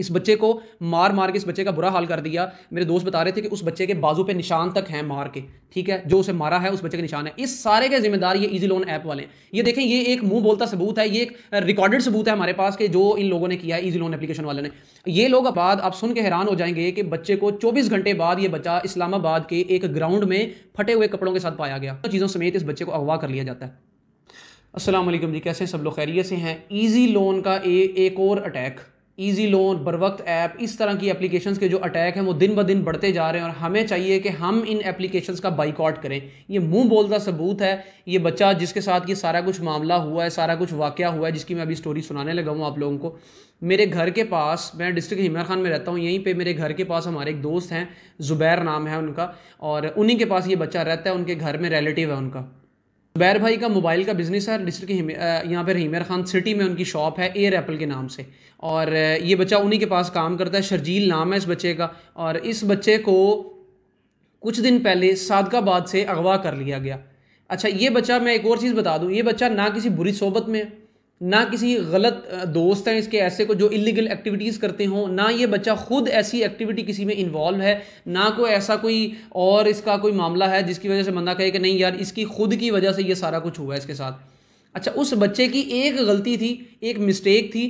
इस बच्चे को मार मार के इस बच्चे का बुरा हाल कर दिया मेरे दोस्त बता रहे थे कि उस बच्चे के बाजू पे निशान तक हैं मार के ठीक है जो उसे मारा है उस बच्चे के निशान है इस सारे के जिम्मेदार ये इजी लोन ऐप वाले ये देखें ये एक मुंह बोलता सबूत है ये एक रिकॉर्डेड सबूत है हमारे पास कि जो इन लोगों ने किया है ईजी लोन एप्लीकेशन वाले ने ये लोग बाद आप सुन के हैरान हो जाएंगे कि बच्चे को चौबीस घंटे बाद ये बच्चा इस्लामाबाद के एक ग्राउंड में फटे हुए कपड़ों के साथ पाया गया तो चीज़ों समेत इस बच्चे को अगवा कर लिया जाता है असलम जी कैसे सब लोग खैरियत से हैं ईजी लोन का एक और अटैक ईजी लोन बर वक्त ऐप इस तरह की एप्लीकेशन के जो अटैक हैं वो दिन ब दिन बढ़ते जा रहे हैं और हमें चाहिए कि हम इन एप्लीकेशन का बाइकआउट करें ये मुंह बोलता सबूत है ये बच्चा जिसके साथ ये सारा कुछ मामला हुआ है सारा कुछ वाक़ हुआ है जिसकी मैं अभी स्टोरी सुनाने लगा हूँ आप लोगों को मेरे घर के पास मैं डिस्ट्रिक्ट हिमर खान में रहता हूँ यहीं पर मेरे घर के पास हमारे एक दोस्त हैं ज़ुबैर नाम है उनका और उन्हीं के पास ये बच्चा रहता है उनके घर में रिलेटिव है उनका जुबैर भाई का मोबाइल का बिजनेस है डिस्ट्रिक्ट यहाँ पर रहीमर खान सिटी में उनकी शॉप है एयर एप्पल के नाम से और ये बच्चा उन्हीं के पास काम करता है शर्जील नाम है इस बच्चे का और इस बच्चे को कुछ दिन पहले सादगाबाद से अगवा कर लिया गया अच्छा ये बच्चा मैं एक और चीज़ बता दूँ ये बच्चा ना किसी बुरी सोबत में है ना किसी गलत दोस्त हैं इसके ऐसे को जो इलीगल एक्टिविटीज़ करते हों ना ये बच्चा ख़ुद ऐसी एक्टिविटी किसी में इन्वॉल्व है ना कोई ऐसा कोई और इसका कोई मामला है जिसकी वजह से बंदा कहे कि नहीं यार इसकी खुद की वजह से ये सारा कुछ हुआ है इसके साथ अच्छा उस बच्चे की एक गलती थी एक मिस्टेक थी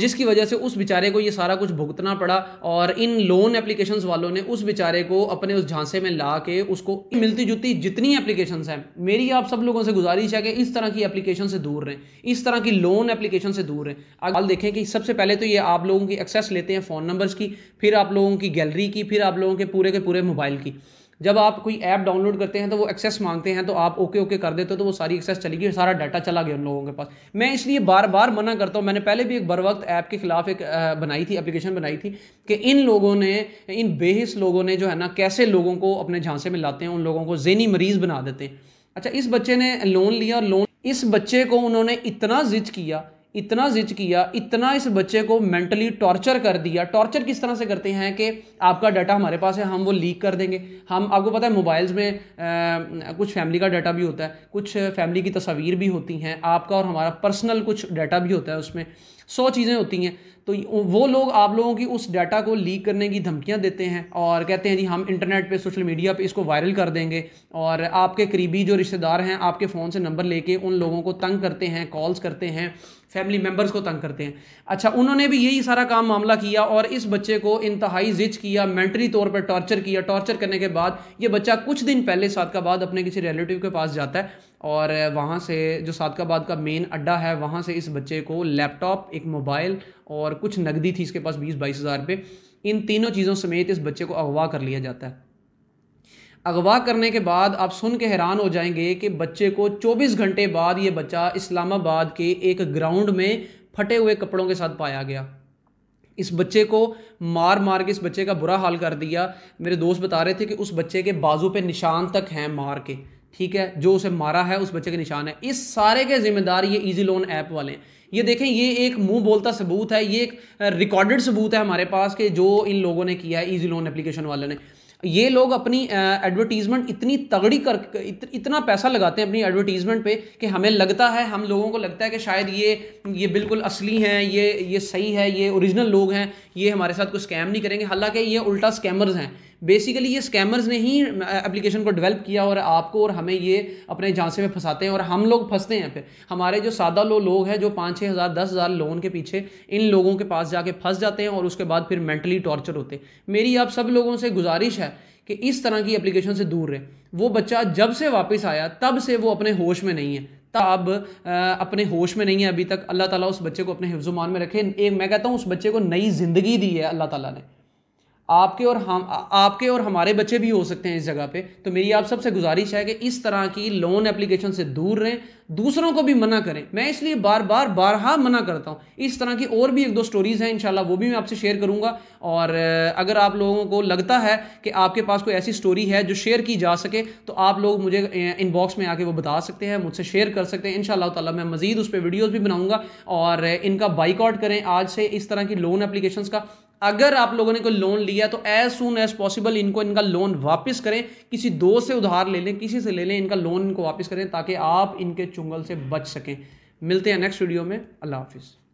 जिसकी वजह से उस बेचारे को ये सारा कुछ भुगतना पड़ा और इन लोन एप्लीकेशंस वालों ने उस बेचारे को अपने उस झांसे में ला के उसको मिलती जुलती जितनी एप्लीकेशंस हैं मेरी आप सब लोगों से गुजारिश है कि इस तरह की एप्लीकेशन से दूर रहें इस तरह की लोन एप्लीकेशन से दूर रहें आप देखें कि सबसे पहले तो ये आप लोगों की एक्सेस लेते हैं फ़ोन नंबर्स की फिर आप लोगों की गैलरी की फिर आप लोगों के पूरे के पूरे मोबाइल की जब आप कोई ऐप डाउनलोड करते हैं तो वो एक्सेस मांगते हैं तो आप ओके ओके कर देते हो तो वो सारी एक्सेस चली गई सारा डाटा चला गया उन लोगों के पास मैं इसलिए बार बार मना करता हूँ मैंने पहले भी एक बर वक्त ऐप के खिलाफ एक बनाई थी एप्लीकेशन बनाई थी कि इन लोगों ने इन बेहिस लोगों ने जो है ना कैसे लोगों को अपने झांसे में लाते हैं उन लोगों को जेनी मरीज़ बना देते हैं अच्छा इस बच्चे ने लोन लिया और लोन इस बच्चे को उन्होंने इतना जिद किया इतना जिद किया इतना इस बच्चे को मेंटली टॉर्चर कर दिया टॉर्चर किस तरह से करते हैं कि आपका डाटा हमारे पास है हम वो लीक कर देंगे हम आपको पता है मोबाइल्स में आ, कुछ फैमिली का डाटा भी होता है कुछ फैमिली की तस्वीर भी होती हैं आपका और हमारा पर्सनल कुछ डाटा भी होता है उसमें सौ चीज़ें होती हैं तो वो लोग आप लोगों की उस डाटा को लीक करने की धमकियां देते हैं और कहते हैं जी हम इंटरनेट पे सोशल मीडिया पे इसको वायरल कर देंगे और आपके करीबी जो रिश्तेदार हैं आपके फ़ोन से नंबर लेके उन लोगों को तंग करते हैं कॉल्स करते हैं फैमिली मेम्बर्स को तंग करते हैं अच्छा उन्होंने भी यही सारा काम मामला किया और इस बच्चे को इंतहाई जिच किया मेंटली तौर पर टॉर्चर किया टॉर्चर करने के बाद ये बच्चा कुछ दिन पहले साथ का बाद अपने किसी रिलेटिव के पास जाता है और वहाँ से जो सादकाबाद का मेन अड्डा है वहाँ से इस बच्चे को लैपटॉप एक मोबाइल और कुछ नकदी थी इसके पास बीस बाईस हज़ार रुपये इन तीनों चीज़ों समेत इस बच्चे को अगवा कर लिया जाता है अगवा करने के बाद आप सुन के हैरान हो जाएंगे कि बच्चे को 24 घंटे बाद ये बच्चा इस्लामाबाद के एक ग्राउंड में फटे हुए कपड़ों के साथ पाया गया इस बच्चे को मार मार के इस बच्चे का बुरा हाल कर दिया मेरे दोस्त बता रहे थे कि उस बच्चे के बाजू पे निशान तक हैं मार के ठीक है जो उसे मारा है उस बच्चे के निशान है इस सारे के जिम्मेदार ये इजी लोन ऐप वाले हैं ये देखें ये एक मुंह बोलता सबूत है ये एक रिकॉर्डेड सबूत है हमारे पास कि जो इन लोगों ने किया है इजी लोन एप्लीकेशन वाले ने ये लोग अपनी एडवर्टीजमेंट इतनी तगड़ी कर इत, इतना पैसा लगाते हैं अपनी एडवर्टीजमेंट पे कि हमें लगता है हम लोगों को लगता है कि शायद ये ये बिल्कुल असली हैं ये ये सही है ये ओरिजिनल लोग हैं ये हमारे साथ कोई स्कैम नहीं करेंगे हालांकि ये उल्टा स्कैमर्स हैं बेसिकली ये स्कैमर्स ने ही एप्लीकेशन को डेवलप किया और आपको और हमें ये अपने झांसे में फंसाते हैं और हम लोग फंसते हैं फिर हमारे जो सादा लो लोग हैं जो पाँच छः हज़ार दस हज़ार लोन के पीछे इन लोगों के पास जाके फंस जाते हैं और उसके बाद फिर मेंटली टॉर्चर होते हैं मेरी आप सब लोगों से गुजारिश है कि इस तरह की एप्लीकेशन से दूर रहें वो बच्चा जब से वापस आया तब से वो अपने होश में नहीं है तब अपने होश में नहीं है अभी तक अल्लाह ताला उस बच्चे को अपने हिफ्जुमान में रखे एक मैं कहता हूँ उस बच्चे को नई ज़िंदगी दी है अल्लाह ताला ने आपके और हम आपके और हमारे बच्चे भी हो सकते हैं इस जगह पे तो मेरी आप सबसे गुजारिश है कि इस तरह की लोन एप्लीकेशन से दूर रहें दूसरों को भी मना करें मैं इसलिए बार बार बारहा मना करता हूँ इस तरह की और भी एक दो स्टोरीज़ हैं इनशाला वो भी मैं आपसे शेयर करूँगा और अगर आप लोगों को लगता है कि आपके पास कोई ऐसी स्टोरी है जो शेयर की जा सके तो आप लोग मुझे इनबॉक्स में आके वो बता सकते हैं मुझसे शेयर कर सकते हैं इन ताला मैं मज़ीद उस पर वीडियोज़ भी बनाऊँगा और इनका बाइकआउट करें आज से इस तरह की लोन एप्लीकेशन का अगर आप लोगों ने कोई लोन लिया तो एज सुन एज पॉसिबल इनको इनका लोन वापस करें किसी दो से उधार ले लें किसी से ले लें इनका लोन इनको वापस करें ताकि आप इनके चुंगल से बच सकें मिलते हैं नेक्स्ट वीडियो में अल्लाह हाफिज़